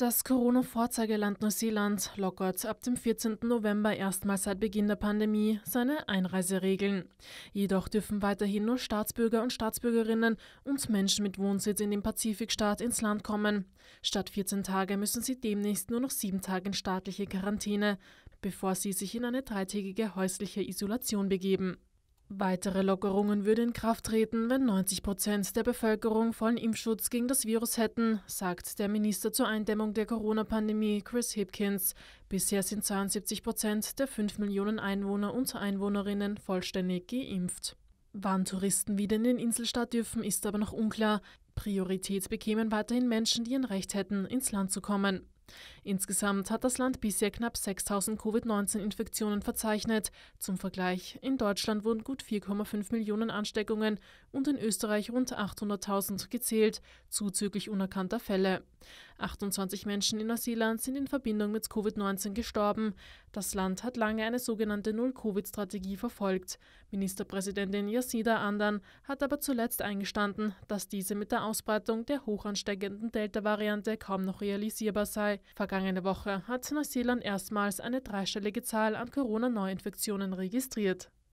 Das Corona-Vorzeigeland Neuseeland lockert ab dem 14. November erstmals seit Beginn der Pandemie seine Einreiseregeln. Jedoch dürfen weiterhin nur Staatsbürger und Staatsbürgerinnen und Menschen mit Wohnsitz in dem Pazifikstaat ins Land kommen. Statt 14 Tage müssen sie demnächst nur noch sieben Tage in staatliche Quarantäne, bevor sie sich in eine dreitägige häusliche Isolation begeben. Weitere Lockerungen würden in Kraft treten, wenn 90 Prozent der Bevölkerung vollen Impfschutz gegen das Virus hätten, sagt der Minister zur Eindämmung der Corona-Pandemie Chris Hipkins. Bisher sind 72 Prozent der 5 Millionen Einwohner und Einwohnerinnen vollständig geimpft. Wann Touristen wieder in den Inselstaat dürfen, ist aber noch unklar. Priorität bekämen weiterhin Menschen, die ein Recht hätten, ins Land zu kommen. Insgesamt hat das Land bisher knapp 6000 Covid-19-Infektionen verzeichnet. Zum Vergleich, in Deutschland wurden gut 4,5 Millionen Ansteckungen und in Österreich rund 800.000 gezählt, zuzüglich unerkannter Fälle. 28 Menschen in Neuseeland sind in Verbindung mit Covid-19 gestorben. Das Land hat lange eine sogenannte Null-Covid-Strategie verfolgt. Ministerpräsidentin Yasida Andern hat aber zuletzt eingestanden, dass diese mit der Ausbreitung der hochansteckenden Delta-Variante kaum noch realisierbar sei. Vergangen vergangene Woche hat Neuseeland erstmals eine dreistellige Zahl an Corona-Neuinfektionen registriert.